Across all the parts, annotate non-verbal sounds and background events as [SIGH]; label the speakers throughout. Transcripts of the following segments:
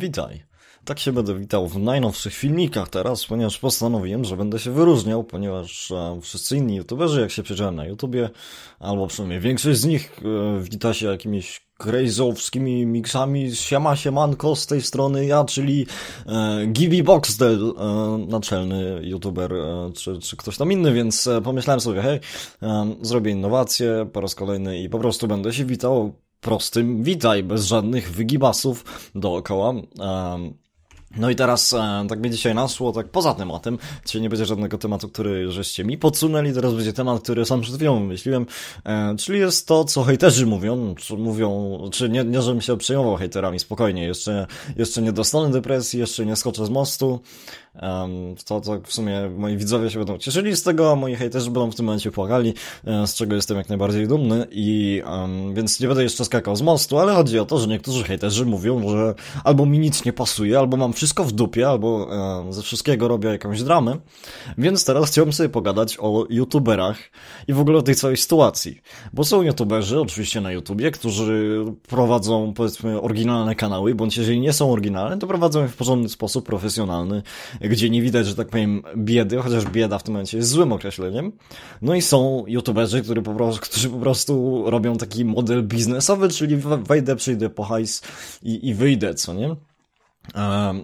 Speaker 1: Witaj. Tak się będę witał w najnowszych filmikach teraz, ponieważ postanowiłem, że będę się wyróżniał, ponieważ e, wszyscy inni youtuberzy, jak się przyjrzałem na YouTubie, albo przynajmniej większość z nich e, wita się jakimiś crazowskimi miksami. Siema, siemanko, z tej strony ja, czyli e, Gibby Boxdel, e, naczelny youtuber, e, czy, czy ktoś tam inny, więc e, pomyślałem sobie, hej, e, zrobię innowację po raz kolejny i po prostu będę się witał prostym witaj, bez żadnych wygibasów dookoła. No i teraz, e, tak mnie dzisiaj naszło, tak poza tematem, dzisiaj nie będzie żadnego tematu, który żeście mi podsunęli, teraz będzie temat, który sam przed chwilą wymyśliłem, e, czyli jest to, co hejterzy mówią, czy mówią, czy nie, nie żebym się przejmował hejterami, spokojnie, jeszcze, jeszcze nie dostanę depresji, jeszcze nie skoczę z mostu, Um, to, to w sumie moi widzowie się będą cieszyli z tego, moi hejterzy będą w tym momencie płakali, e, z czego jestem jak najbardziej dumny i um, więc nie będę jeszcze skakał z mostu, ale chodzi o to, że niektórzy hejterzy mówią, że albo mi nic nie pasuje, albo mam wszystko w dupie, albo um, ze wszystkiego robię jakąś dramę, więc teraz chciałbym sobie pogadać o youtuberach i w ogóle o tej całej sytuacji, bo są youtuberzy oczywiście na YouTubie, którzy prowadzą powiedzmy oryginalne kanały, bądź jeżeli nie są oryginalne, to prowadzą je w porządny sposób, profesjonalny, gdzie nie widać, że tak powiem, biedy, chociaż bieda w tym momencie jest złym określeniem. No i są youtuberzy, którzy po prostu, którzy po prostu robią taki model biznesowy, czyli wejdę, przyjdę po hajs i, i wyjdę, co nie?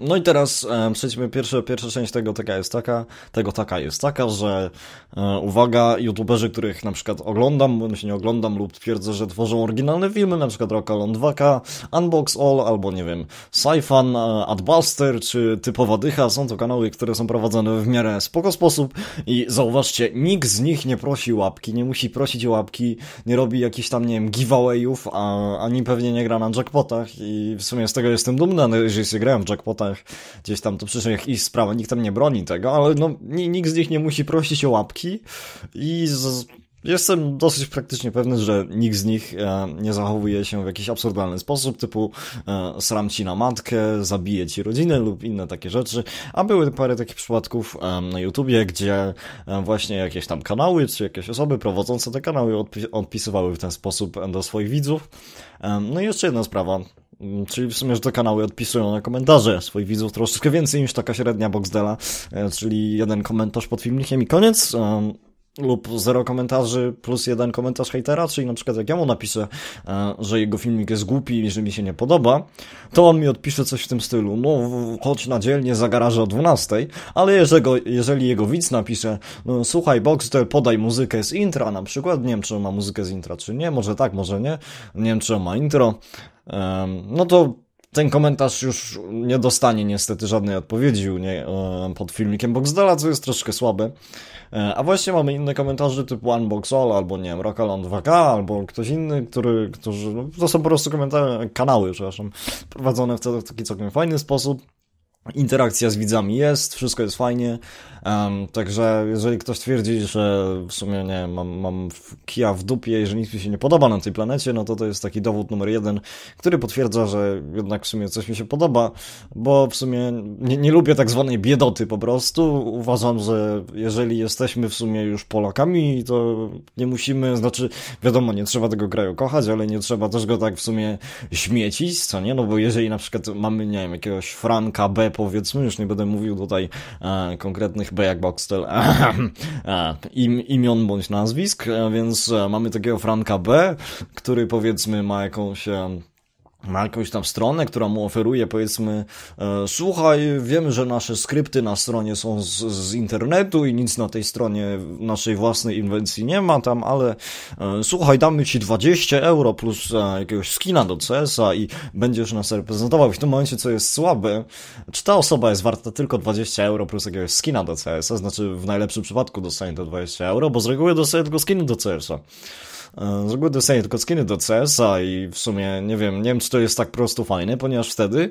Speaker 1: No i teraz przejdźmy, pierwsza, pierwsza część tego taka jest taka, tego taka jest taka, że e, uwaga, youtuberzy, których na przykład oglądam, się nie oglądam lub twierdzę, że tworzą oryginalne filmy, na przykład Rocka k Unbox All albo nie wiem, Syfan, e, Adbuster czy Typowa Dycha, są to kanały, które są prowadzone w miarę spoko sposób i zauważcie, nikt z nich nie prosi łapki, nie musi prosić łapki, nie robi jakichś tam, nie wiem, giveawayów, a, ani pewnie nie gra na jackpotach i w sumie z tego jestem dumny, jeżeli się gra grałem w jackpotach gdzieś tam, to przecież ich, ich sprawa, nikt tam nie broni tego, ale no nikt z nich nie musi prosić o łapki i z, Jestem dosyć praktycznie pewny, że nikt z nich e, nie zachowuje się w jakiś absurdalny sposób, typu e, sram ci na matkę, zabije ci rodzinę lub inne takie rzeczy. A były parę takich przypadków e, na YouTubie, gdzie e, właśnie jakieś tam kanały czy jakieś osoby prowadzące te kanały odpisywały w ten sposób do swoich widzów. no i jeszcze jedna sprawa. Mm, czyli w sumie, że te kanały odpisują na komentarze swoich widzów troszeczkę więcej niż taka średnia Boxdela, e, czyli jeden komentarz pod filmikiem i koniec. E, lub zero komentarzy plus jeden komentarz hejtera, czyli na przykład jak ja mu napiszę, e, że jego filmik jest głupi i że mi się nie podoba, to on mi odpisze coś w tym stylu, no choć na dzielnie za garażę o 12, ale jeżeli, jeżeli jego widz napisze, no, słuchaj boxster podaj muzykę z intra na przykład, nie wiem czy on ma muzykę z intra czy nie, może tak, może nie, nie wiem czy on ma intro, no to ten komentarz już nie dostanie niestety żadnej odpowiedzi nie, e, pod filmikiem Boxdala, co jest troszkę słabe. E, a właśnie mamy inne komentarze typu all albo nie wiem, Rockalon 2K, albo ktoś inny, który, którzy, no, to są po prostu komentarze, kanały, przepraszam, prowadzone w taki całkiem fajny sposób Interakcja z widzami jest, wszystko jest fajnie. Um, także jeżeli ktoś twierdzi, że w sumie nie mam, mam kija w dupie i że nic mi się nie podoba na tej planecie, no to to jest taki dowód numer jeden, który potwierdza, że jednak w sumie coś mi się podoba, bo w sumie nie, nie lubię tak zwanej biedoty po prostu. Uważam, że jeżeli jesteśmy w sumie już Polakami, to nie musimy, znaczy wiadomo, nie trzeba tego kraju kochać, ale nie trzeba też go tak w sumie śmiecić, co nie? No bo jeżeli na przykład mamy, nie wiem, jakiegoś Franka B powiedzmy, już nie będę mówił tutaj e, konkretnych B jak Boxtel e, e, im, imion bądź nazwisk, e, więc e, mamy takiego Franka B, który powiedzmy ma jakąś ma jakąś tam stronę, która mu oferuje, powiedzmy, e, słuchaj, wiemy, że nasze skrypty na stronie są z, z, internetu i nic na tej stronie naszej własnej inwencji nie ma tam, ale e, słuchaj, damy ci 20 euro plus e, jakiegoś skina do CS-a i będziesz nas reprezentował. W tym momencie, co jest słabe, czy ta osoba jest warta tylko 20 euro plus jakiegoś skina do CS-a? Znaczy, w najlepszym przypadku dostanie to 20 euro, bo z reguły dostaje tylko skiny do CS-a. E, z gry dostanie tylko skiny do CS-a i w sumie nie wiem, nie wiem czy to jest tak prosto fajne, ponieważ wtedy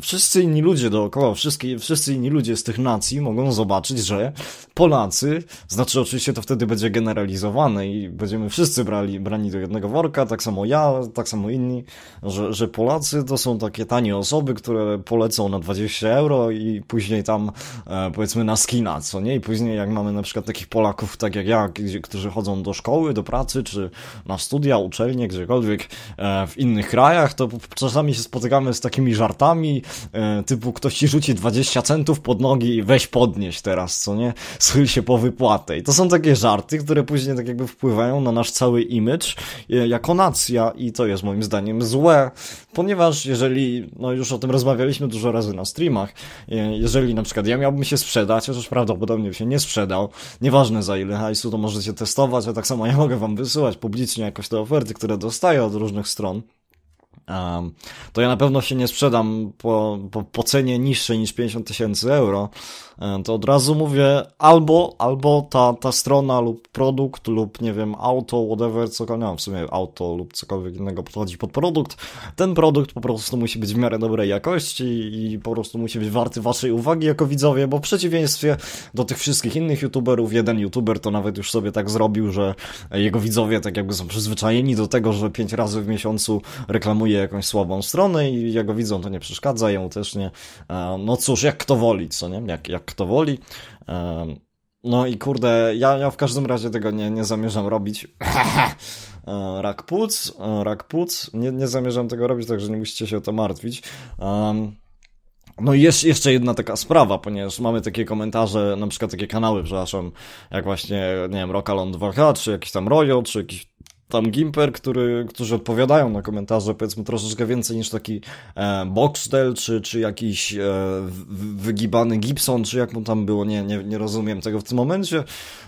Speaker 1: wszyscy inni ludzie dookoła, wszyscy, wszyscy inni ludzie z tych nacji mogą zobaczyć, że Polacy, znaczy oczywiście to wtedy będzie generalizowane i będziemy wszyscy brali, brani do jednego worka, tak samo ja, tak samo inni, że, że Polacy to są takie tanie osoby, które polecą na 20 euro i później tam e, powiedzmy na skina, co nie? I później jak mamy na przykład takich Polaków, tak jak ja, którzy chodzą do szkoły, do pracy, czy na studia, uczelnie, gdziekolwiek e, w innych krajach, to czasami się spotykamy z takimi żartami, e, typu ktoś ci rzuci 20 centów pod nogi i weź podnieś teraz, co nie? Schyl się po wypłatę. I to są takie żarty, które później tak jakby wpływają na nasz cały image e, jako nacja i to jest moim zdaniem złe, ponieważ jeżeli, no już o tym rozmawialiśmy dużo razy na streamach, jeżeli na przykład ja miałbym się sprzedać, chociaż prawdopodobnie się nie sprzedał, nieważne za ile hajsu to możecie testować, a tak samo ja mogę wam wysyłać po upublicznia jakoś te oferty, które dostaje od różnych stron, to ja na pewno się nie sprzedam po, po, po cenie niższej niż 50 tysięcy euro, to od razu mówię albo, albo ta, ta strona lub produkt lub nie wiem, auto, whatever, cokolwiek, no, w sumie auto lub cokolwiek innego podchodzi pod produkt, ten produkt po prostu musi być w miarę dobrej jakości i po prostu musi być warty waszej uwagi jako widzowie, bo w przeciwieństwie do tych wszystkich innych youtuberów, jeden youtuber to nawet już sobie tak zrobił, że jego widzowie tak jakby są przyzwyczajeni do tego, że pięć razy w miesiącu reklamują reklamuje jakąś słabą stronę i jego widzą, to nie przeszkadza, jemu też nie. E, no cóż, jak kto woli, co nie? Jak, jak kto woli. E, no i kurde, ja, ja w każdym razie tego nie, nie zamierzam robić. [LAUGHS] E, rak płuc, rak płuc. Nie, nie zamierzam tego robić, także nie musicie się o to martwić. no i jest jeszcze jedna taka sprawa, ponieważ mamy takie komentarze, na przykład takie kanały, przepraszam, jak właśnie, nie wiem, Rock 2H, czy jakiś tam Royal, czy jakiś tam Gimper, który, którzy odpowiadają na komentarze, powiedzmy troszeczkę więcej niż taki e, Boxtel, czy, czy jakiś e, wygibany Gibson, czy jak mu tam było, nie, nie, nie rozumiem tego w tym momencie.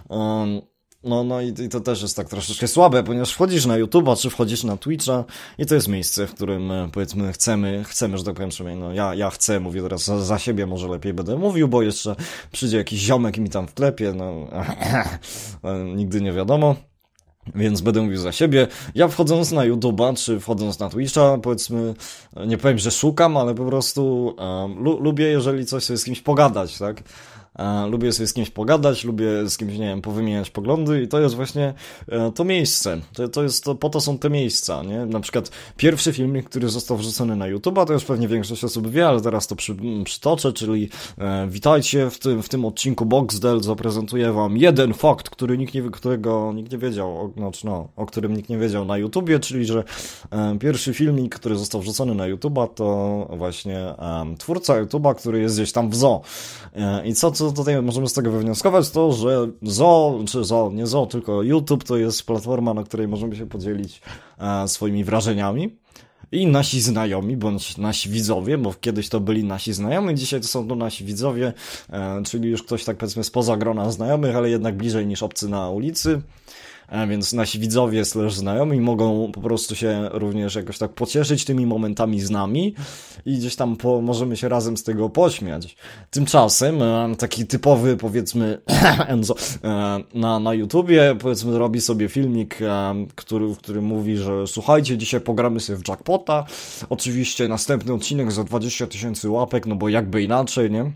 Speaker 1: Um, no, no i, i, to też jest tak troszeczkę słabe, ponieważ wchodzisz na YouTube'a, czy wchodzisz na Twitcha i to jest miejsce, w którym e, powiedzmy chcemy, chcemy, że tak powiem, przynajmniej no ja, ja chcę, mówię teraz za, za, siebie, może lepiej będę mówił, bo jeszcze przyjdzie jakiś ziomek i mi tam wklepie, no [LAUGHS] e, nigdy nie wiadomo. Więc będę mówił za siebie. Ja wchodząc na YouTube'a, czy wchodząc na Twitcha, powiedzmy, nie powiem, że szukam, ale po prostu um, lu lubię, jeżeli coś sobie z kimś pogadać, tak? E, lubię sobie z kimś pogadać, lubię z kimś, nie wiem, powymieniać poglądy i to jest właśnie e, to miejsce. To, to jest, to, po to są te miejsca, nie? Na przykład pierwszy filmik, który został wrzucony na a to już pewnie większość osób wie, ale teraz to przy, przytoczę, czyli e, witajcie w tym, w tym odcinku Boxdel, zaprezentuję wam jeden fakt, który nikt nie, którego nikt nie wiedział, o, no, no, o którym nikt nie wiedział na YouTubie, czyli, że e, pierwszy filmik, który został wrzucony na YouTube'a, to właśnie e, twórca YouTube'a, który jest gdzieś tam w zoo. E, I co, co co tutaj możemy z tego wywnioskować, to że Zo, czy Zo, nie Zo, tylko YouTube to jest platforma, na której możemy się podzielić e, swoimi wrażeniami. I nasi znajomi, bądź nasi widzowie, bo kiedyś to byli nasi znajomi, dzisiaj to są to nasi widzowie, e, czyli już ktoś tak powiedzmy spoza grona znajomych, ale jednak bliżej niż obcy na ulicy. E, więc nasi widzowie slash znajomi mogą po prostu się również jakoś tak pocieszyć tymi momentami z nami i gdzieś tam po, możemy się razem z tego pośmiać. Tymczasem e, taki typowy powiedzmy [CLEARS THROAT] Enzo e, na, na YouTubie powiedzmy robi sobie filmik, który, w którym mówi, że słuchajcie, dzisiaj pogramy sobie w jackpota, oczywiście następny odcinek za 20 tysięcy łapek, no bo jakby inaczej, nie?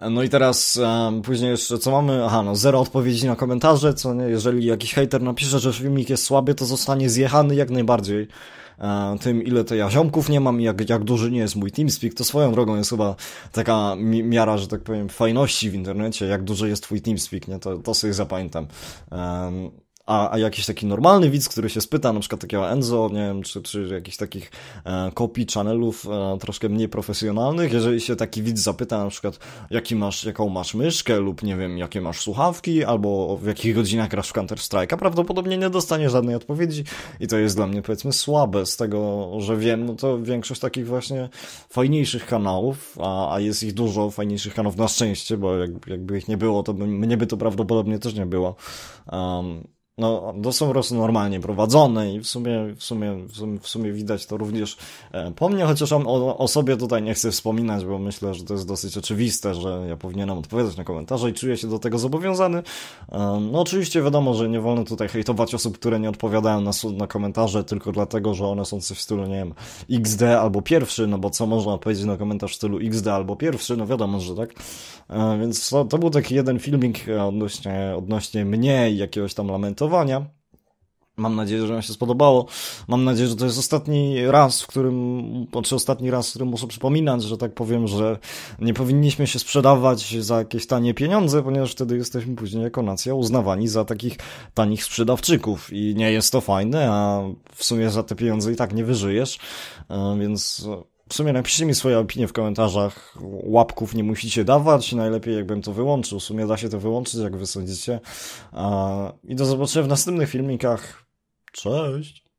Speaker 1: No i teraz um, później jeszcze co mamy? Aha, no zero odpowiedzi na komentarze, co nie? Jeżeli jakiś hater napisze, że filmik jest słaby, to zostanie zjechany jak najbardziej e, tym, ile to ja ziomków nie mam i jak, jak duży nie jest mój TeamSpeak, to swoją drogą jest chyba taka mi miara, że tak powiem, fajności w internecie, jak duży jest twój TeamSpeak, nie? To, to sobie zapamiętam. Um, a, a jakiś taki normalny widz, który się spyta, na przykład takiego Enzo, nie wiem, czy, czy jakichś takich e, kopii channelów e, troszkę mniej profesjonalnych, jeżeli się taki widz zapyta na przykład, jaki masz, jaką masz myszkę lub nie wiem, jakie masz słuchawki, albo w jakich godzinach grasz w counter Strike, prawdopodobnie nie dostanie żadnej odpowiedzi i to jest dla mnie powiedzmy słabe z tego, że wiem, no to większość takich właśnie fajniejszych kanałów, a, a jest ich dużo fajniejszych kanałów na szczęście, bo jak, jakby ich nie było, to by, mnie by to prawdopodobnie też nie było. Um, no, to są rosy normalnie prowadzone i w sumie, w sumie, w sumie, w sumie widać to również e, po mnie, chociaż o, o sobie tutaj nie chcę wspominać, bo myślę, że to jest dosyć oczywiste, że ja powinienem odpowiadać na komentarze i czuję się do tego zobowiązany. E, no oczywiście wiadomo, że nie wolno tutaj hejtować osób, które nie odpowiadają na, na komentarze tylko dlatego, że one są w stylu, nie wiem, XD albo pierwszy, no bo co można odpowiedzieć na komentarz w stylu XD albo pierwszy, no wiadomo, że tak. E, więc to, to był taki jeden filmik odnośnie, odnośnie mnie i jakiegoś tam lamentowania Mam nadzieję, że Wam się spodobało. Mam nadzieję, że to jest ostatni raz, w którym, czy znaczy ostatni raz, w którym muszę przypominać, że tak powiem, że nie powinniśmy się sprzedawać za jakieś tanie pieniądze, ponieważ wtedy jesteśmy później jako nacja uznawani za takich tanich sprzedawczyków i nie jest to fajne, a w sumie za te pieniądze i tak nie wyżyjesz, e, więc w sumie napiszcie mi swoje opinie w komentarzach. Łapków nie musicie dawać, najlepiej jakbym to wyłączył. W sumie da się to wyłączyć, jak wy sądzicie. I do zobaczenia w następnych filmikach. Cześć!